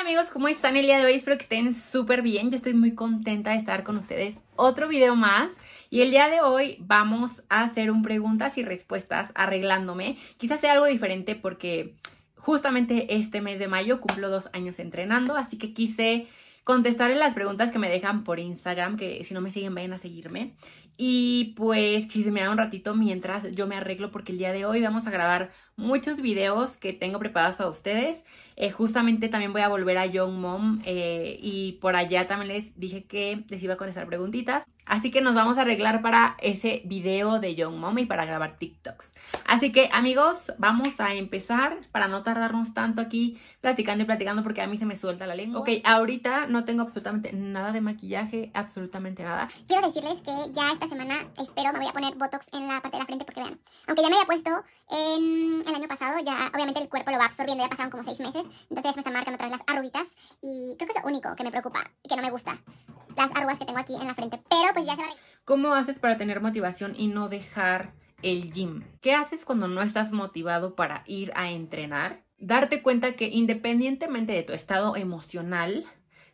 amigos, ¿cómo están el día de hoy? Espero que estén súper bien. Yo estoy muy contenta de estar con ustedes. Otro video más. Y el día de hoy vamos a hacer un preguntas y respuestas arreglándome. Quizás sea algo diferente porque justamente este mes de mayo cumplo dos años entrenando, así que quise contestarle las preguntas que me dejan por Instagram, que si no me siguen vayan a seguirme. Y pues da un ratito mientras yo me arreglo porque el día de hoy vamos a grabar muchos videos que tengo preparados para ustedes. Eh, justamente también voy a volver a Young Mom eh, y por allá también les dije que les iba a contestar preguntitas. Así que nos vamos a arreglar para ese video de Young Mommy para grabar TikToks. Así que amigos, vamos a empezar para no tardarnos tanto aquí platicando y platicando porque a mí se me suelta la lengua. Ok, ahorita no tengo absolutamente nada de maquillaje, absolutamente nada. Quiero decirles que ya esta semana espero me voy a poner Botox en la parte de la frente porque vean, aunque ya me había puesto en el año pasado, ya obviamente el cuerpo lo va absorbiendo, ya pasaron como seis meses, entonces me están marcando otra las arruguitas y creo que es lo único que me preocupa, que no me gusta las arrugas que tengo aquí en la frente, pero pues ya se va ¿Cómo haces para tener motivación y no dejar el gym? ¿Qué haces cuando no estás motivado para ir a entrenar? Darte cuenta que independientemente de tu estado emocional,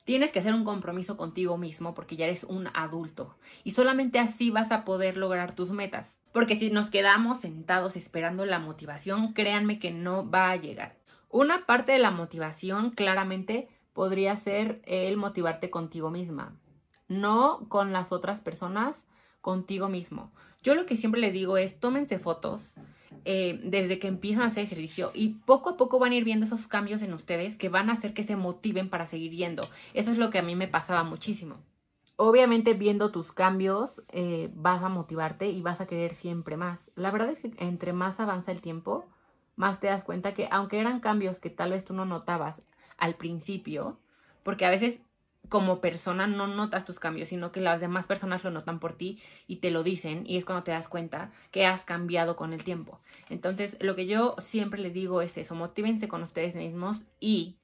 Tienes que hacer un compromiso contigo mismo porque ya eres un adulto y solamente así vas a poder lograr tus metas. Porque si nos quedamos sentados esperando la motivación, créanme que no va a llegar. Una parte de la motivación claramente podría ser el motivarte contigo misma no con las otras personas, contigo mismo. Yo lo que siempre le digo es, tómense fotos eh, desde que empiezan a hacer ejercicio y poco a poco van a ir viendo esos cambios en ustedes que van a hacer que se motiven para seguir yendo. Eso es lo que a mí me pasaba muchísimo. Obviamente viendo tus cambios eh, vas a motivarte y vas a querer siempre más. La verdad es que entre más avanza el tiempo, más te das cuenta que aunque eran cambios que tal vez tú no notabas al principio, porque a veces como persona no notas tus cambios, sino que las demás personas lo notan por ti y te lo dicen y es cuando te das cuenta que has cambiado con el tiempo. Entonces, lo que yo siempre les digo es eso, motívense con ustedes mismos y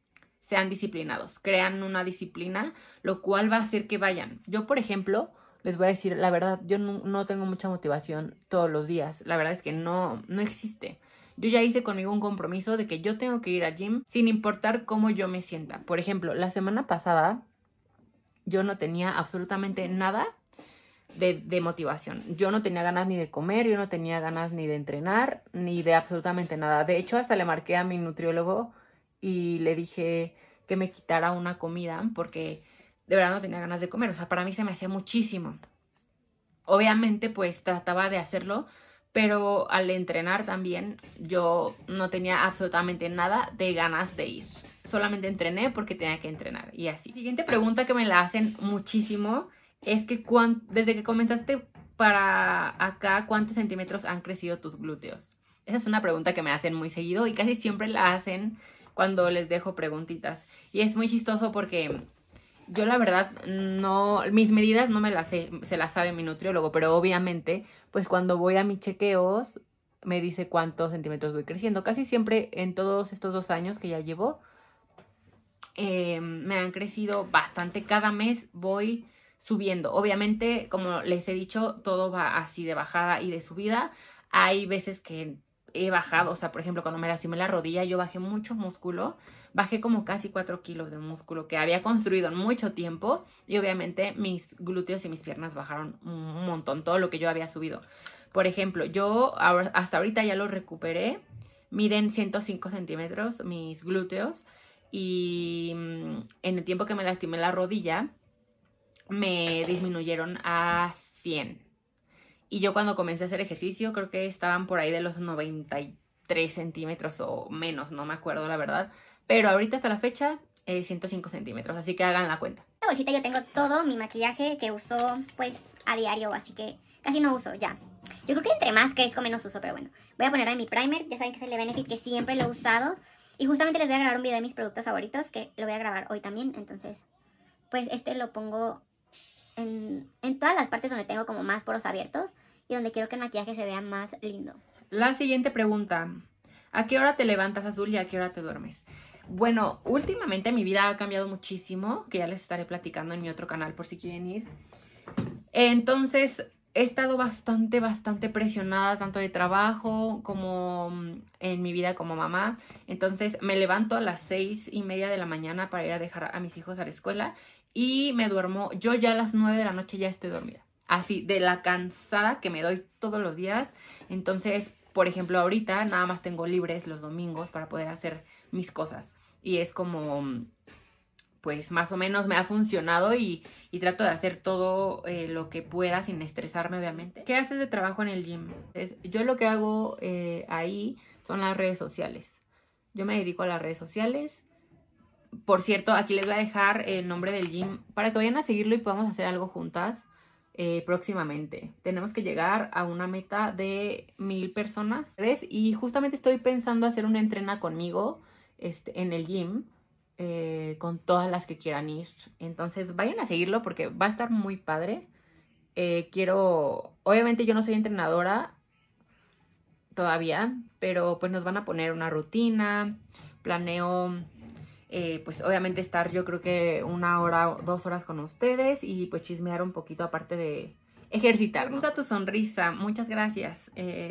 sean disciplinados, crean una disciplina, lo cual va a hacer que vayan. Yo, por ejemplo, les voy a decir la verdad, yo no, no tengo mucha motivación todos los días, la verdad es que no, no existe. Yo ya hice conmigo un compromiso de que yo tengo que ir al gym sin importar cómo yo me sienta. Por ejemplo, la semana pasada yo no tenía absolutamente nada de, motivación. Yo no tenía ganas ni de comer, yo no tenía ganas ni de entrenar, ni de absolutamente nada. De hecho, hasta le marqué a mi nutriólogo y le dije que me quitara una comida porque de verdad no tenía ganas de comer. O sea, para mí se me hacía muchísimo. Obviamente, pues trataba de hacerlo, pero al entrenar también yo no tenía absolutamente nada de ganas de ir solamente entrené porque tenía que entrenar y así. La Siguiente pregunta que me la hacen muchísimo es que desde que comenzaste para acá, ¿cuántos centímetros han crecido tus glúteos? Esa es una pregunta que me hacen muy seguido y casi siempre la hacen cuando les dejo preguntitas. Y es muy chistoso porque yo la verdad no, mis medidas no me las sé, se las sabe mi nutriólogo, pero obviamente pues cuando voy a mis chequeos me dice cuántos centímetros voy creciendo. Casi siempre en todos estos dos años que ya llevo, eh, me han crecido bastante. Cada mes voy subiendo. Obviamente, como les he dicho, todo va así de bajada y de subida. Hay veces que he bajado, o sea, por ejemplo, cuando me lastimé la rodilla, yo bajé mucho músculo, bajé como casi 4 kilos de músculo que había construido en mucho tiempo y obviamente mis glúteos y mis piernas bajaron un montón, todo lo que yo había subido. Por ejemplo, yo hasta ahorita ya lo recuperé, miden 105 centímetros mis glúteos, y mm, en el tiempo que me lastimé la rodilla, me disminuyeron a 100. Y yo cuando comencé a hacer ejercicio, creo que estaban por ahí de los 93 centímetros o menos, no me acuerdo la verdad. Pero ahorita hasta la fecha, 105 eh, centímetros, así que hagan la cuenta. En la bolsita yo tengo todo mi maquillaje que uso pues a diario, así que casi no uso ya. Yo creo que entre más crezco menos uso, pero bueno. Voy a poner ahí mi primer, ya saben que es el de Benefit que siempre lo he usado. Y justamente les voy a grabar un video de mis productos favoritos, que lo voy a grabar hoy también, entonces, pues este lo pongo en, en todas las partes donde tengo como más poros abiertos y donde quiero que el maquillaje se vea más lindo. La siguiente pregunta, ¿a qué hora te levantas azul y a qué hora te duermes? Bueno, últimamente mi vida ha cambiado muchísimo, que ya les estaré platicando en mi otro canal por si quieren ir. Entonces, he estado bastante, bastante presionada, tanto de trabajo como mm, en mi vida como mamá. Entonces me levanto a las seis y media de la mañana para ir a dejar a mis hijos a la escuela y me duermo. Yo ya a las nueve de la noche ya estoy dormida. Así, de la cansada que me doy todos los días. Entonces, por ejemplo, ahorita nada más tengo libres los domingos para poder hacer mis cosas. Y es como mm, pues más o menos me ha funcionado y, trato de hacer todo eh, lo que pueda sin estresarme, obviamente. ¿Qué haces de trabajo en el gym? yo lo que hago eh, ahí son las redes sociales. Yo me dedico a las redes sociales. Por cierto, aquí les voy a dejar el nombre del gym para que vayan a seguirlo y podamos hacer algo juntas eh, próximamente. Tenemos que llegar a una meta de mil personas. Y justamente estoy pensando hacer una entrena conmigo este, en el gym eh, con todas las que quieran ir. Entonces vayan a seguirlo porque va a estar muy padre. Eh, quiero, obviamente yo no soy entrenadora todavía, pero pues nos van a poner una rutina, planeo, eh, pues obviamente estar yo creo que una hora, dos horas con ustedes y pues chismear un poquito aparte de ejercitar. Me gusta tu sonrisa, muchas gracias.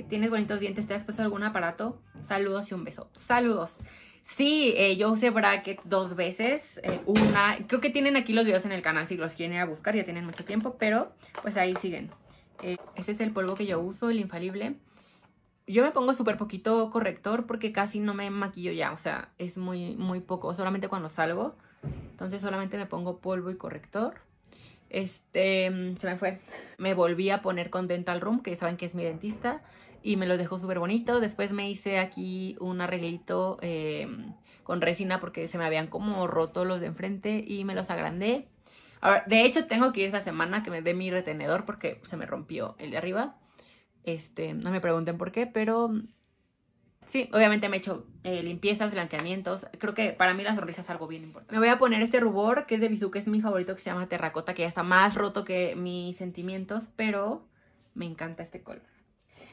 tienes bonitos dientes, ¿te has puesto algún aparato? Saludos y un beso. Saludos. Sí, eh, yo usé brackets dos veces. Eh, una, creo que tienen aquí los videos en el canal si los quieren a buscar, ya tienen mucho tiempo, pero pues ahí siguen. este es el polvo que yo uso, el infalible. Yo me pongo súper poquito corrector porque casi no me maquillo ya, o sea, es muy, muy poco, solamente cuando salgo. Entonces solamente me pongo polvo y corrector. Este, mm, se me fue. Me volví a poner con Dental Room, que saben que es mi dentista, y me lo dejó súper bonito. Después me hice aquí un arreglito eh, con resina porque se me habían como roto los de enfrente y me los agrandé. Ahora, de hecho, tengo que ir esta semana que me dé mi retenedor porque se me rompió el de arriba. Este, no me pregunten por qué, pero Sí, obviamente me he hecho eh, limpiezas, blanqueamientos. Creo que para mí la sonrisa es algo bien importante. Me voy a poner este rubor, que es de Bizu, que es mi favorito, que se llama Terracota, que ya está más roto que mis sentimientos, pero me encanta este color.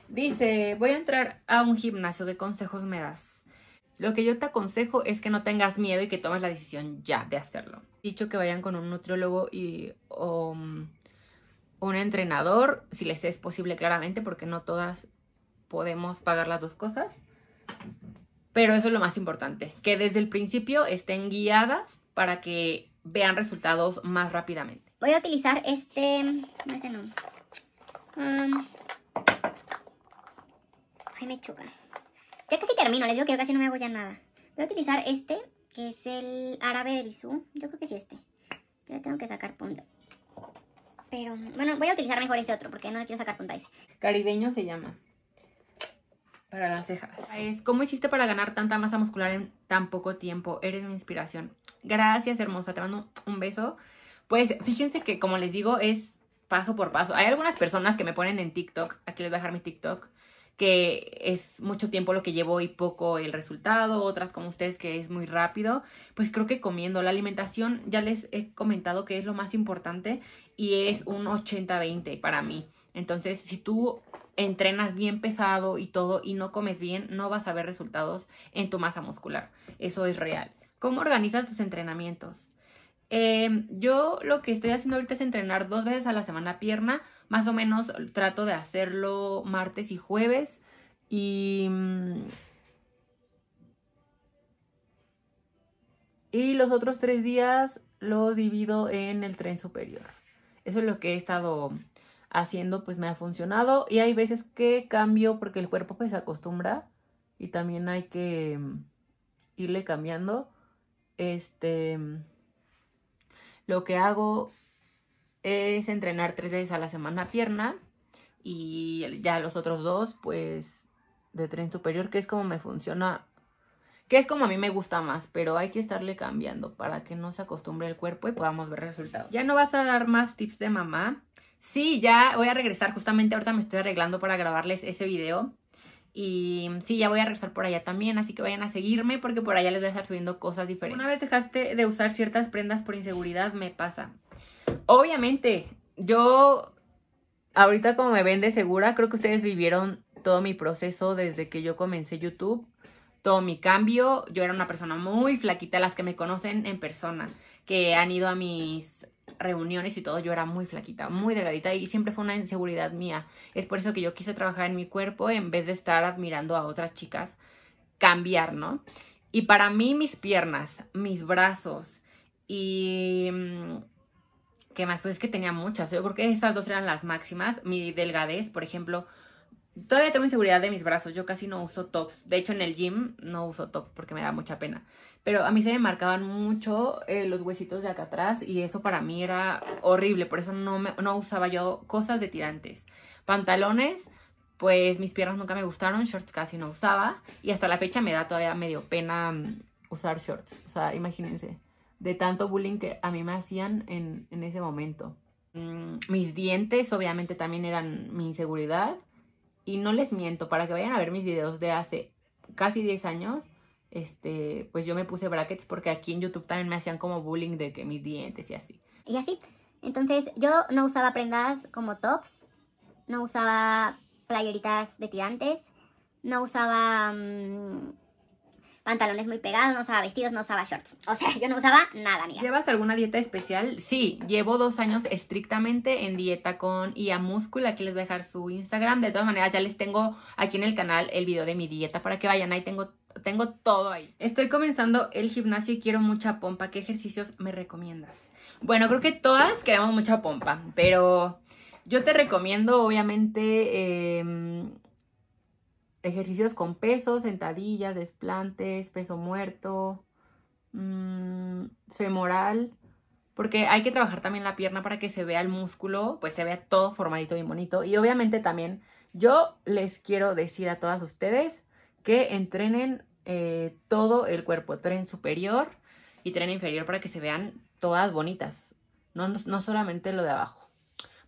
Dice, voy a entrar a un gimnasio, ¿qué consejos me das? Lo que yo te aconsejo es que no tengas miedo y que tomes la decisión ya de hacerlo. Dicho que vayan con un nutriólogo y mm, un entrenador, si les es posible claramente, porque no todas podemos pagar las dos cosas. Pero eso es lo más importante, que desde el principio estén guiadas para que vean resultados más rápidamente. Voy a utilizar este... No, ese no. Um, ay, me choca. Ya casi termino, les digo que yo casi no me hago ya nada. Voy a utilizar este, que es el árabe de Bisú. Yo creo que sí este. Yo le tengo que sacar punta. Pero, bueno, voy a utilizar mejor este otro, porque no le quiero sacar punta a ese. Caribeño se llama. Para las cejas. ¿Cómo hiciste para ganar tanta masa muscular en tan poco tiempo? Eres mi inspiración. Gracias, hermosa. Te mando un beso. Pues fíjense que, como les digo, es paso por paso. Hay algunas personas que me ponen en TikTok, aquí les voy a dejar mi TikTok, que es mucho tiempo lo que llevo y poco el resultado, otras como ustedes que es muy rápido, pues creo que comiendo. La alimentación ya les he comentado que es lo más importante y es un 80-20 para mí. Entonces, si tú entrenas bien pesado y todo y no comes bien, no vas a ver resultados en tu masa muscular. Eso es real. ¿Cómo organizas tus entrenamientos? Em, yo lo que estoy haciendo ahorita es entrenar dos veces a la semana pierna. Más o menos trato de hacerlo martes y jueves. Y. Mm, y los otros tres días lo divido en el tren superior. Eso es lo que he estado haciendo, pues me ha funcionado. Y hay veces que cambio porque el cuerpo pues se acostumbra y también hay que mm, irle cambiando. Este, mm, lo que hago es entrenar tres veces a la semana pierna y ya los otros dos, pues de tren superior, que es como me funciona, que es como a mí me gusta más, pero hay que estarle cambiando para que no se acostumbre el cuerpo y podamos ver resultados. Ya no vas a dar más tips de mamá, Sí, ya voy a regresar, justamente ahorita me estoy arreglando para grabarles ese video. Y mm, sí, ya voy a regresar por allá también, así que vayan a seguirme porque por allá les voy a estar subiendo cosas diferentes. Una vez dejaste de usar ciertas prendas por inseguridad, me pasa. Obviamente, yo ahorita como me ven de segura, creo que ustedes vivieron todo mi proceso desde que yo comencé YouTube, todo mi cambio. Yo era una persona muy flaquita, las que me conocen en persona, que han ido a mis reuniones y todo, yo era muy flaquita, muy delgadita y siempre fue una inseguridad mía. Es por eso que yo quise trabajar en mi cuerpo en vez de estar admirando a otras chicas, cambiar, ¿no? Y para mí mis piernas, mis brazos y... Mm, ¿Qué más? Pues es que tenía muchas. Yo creo que esas dos eran las máximas. Mi delgadez, por ejemplo, Todavía tengo inseguridad de mis brazos. Yo casi no uso tops. De hecho, en el gym no uso tops porque me da mucha pena. Pero a mí se me marcaban mucho eh, los huesitos de acá atrás y eso para mí era horrible. Por eso no, me, usaba yo cosas de tirantes. Pantalones, pues mis piernas nunca me gustaron. Shorts casi no usaba. Y hasta la fecha me da todavía medio pena mm, usar shorts. O sea, imagínense. De tanto bullying que a mí me hacían en, ese momento. Mm, mis dientes obviamente también eran mi inseguridad y no les miento, para que vayan a ver mis videos de hace casi 10 años, este, pues yo me puse brackets porque aquí en YouTube también me hacían como bullying de que mis dientes y así. Y así. Entonces yo no usaba prendas como tops, no usaba playeritas de tirantes, no usaba... Mm, pantalones muy pegados, no usaba vestidos, no usaba shorts. O sea, yo no usaba nada, amiga. ¿Llevas alguna dieta especial? Sí, llevo dos años estrictamente en dieta con Ia Aquí les voy a dejar su Instagram. De todas maneras, ya les tengo aquí en el canal el video de mi dieta para que vayan. Ahí tengo tengo todo ahí. Estoy comenzando el gimnasio y quiero mucha pompa. ¿Qué ejercicios me recomiendas? Bueno, creo que todas queremos mucha pompa, pero yo te recomiendo, obviamente, em, ejercicios con pesos, sentadillas, desplantes, peso muerto, mm, femoral, porque hay que trabajar también la pierna para que se vea el músculo, pues se vea todo formadito bien bonito. Y obviamente también yo les quiero decir a todas ustedes que entrenen eh, todo el cuerpo, tren superior y tren inferior para que se vean todas bonitas, no, no solamente lo de abajo.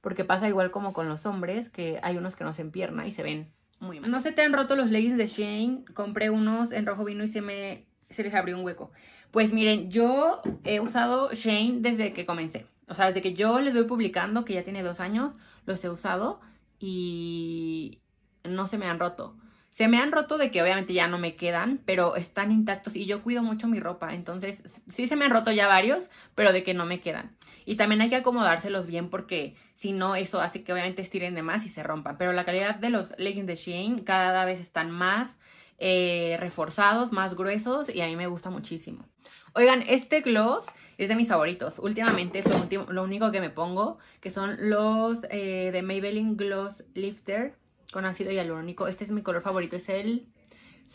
Porque pasa igual como con los hombres, que hay unos que no hacen pierna y se ven no se te han roto los leggings de Shane. Compré unos en rojo vino y se me se les abrió un hueco. Pues miren, yo he usado Shane desde que comencé. O sea, desde que yo les doy publicando, que ya tiene dos años, los he usado y no se me han roto se me han roto de que obviamente ya no me quedan, pero están intactos y yo cuido mucho mi ropa. Entonces, sí se me han roto ya varios, pero de que no me quedan. Y también hay que acomodárselos bien porque si no, eso hace que obviamente estiren de más y se rompan. Pero la calidad de los leggings de Shein cada vez están más eh, reforzados, más gruesos y a mí me gusta muchísimo. Oigan, este gloss es de mis favoritos. Últimamente es lo, único que me pongo, que son los eh, de Maybelline Gloss Lifter con ácido hialurónico. Este es mi color favorito, es el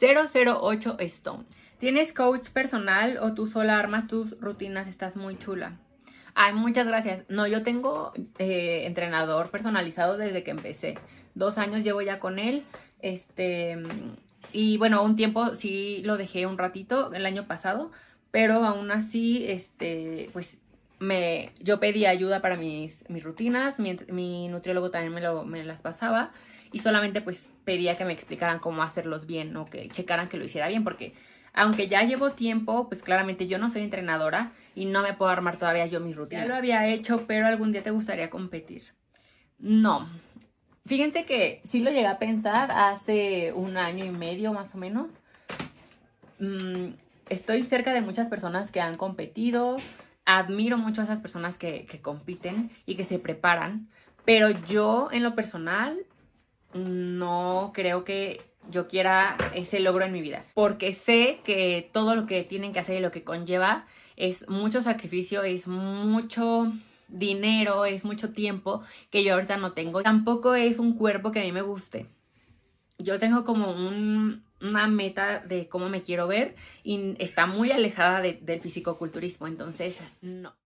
008 Stone. ¿Tienes coach personal o tú sola armas tus rutinas? Estás muy chula. Ay, muchas gracias. No, yo tengo eh, entrenador personalizado desde que empecé. Dos años llevo ya con él. Este, y bueno, un tiempo sí lo dejé un ratito el año pasado, pero aún así, este, pues me, yo pedí ayuda para mis, mis rutinas, mi, nutriólogo también me las pasaba y solamente pues pedía que me explicaran cómo hacerlos bien o que checaran que lo hiciera bien porque aunque ya llevo tiempo, pues claramente yo no soy entrenadora y no me puedo armar todavía yo mi rutina. Ya lo había hecho, pero algún día te gustaría competir. No. Fíjense que sí lo llegué a pensar hace un año y medio más o menos. Mm, estoy cerca de muchas personas que han competido. Admiro mucho a esas personas que compiten y que se preparan. Pero yo en lo personal no creo que yo quiera ese logro en mi vida, porque sé que todo lo que tienen que hacer y lo que conlleva es mucho sacrificio, es mucho dinero, es mucho tiempo que yo ahorita no tengo. Tampoco es un cuerpo que a mí me guste. Yo tengo como una meta de cómo me quiero ver y está muy alejada del fisicoculturismo, entonces no.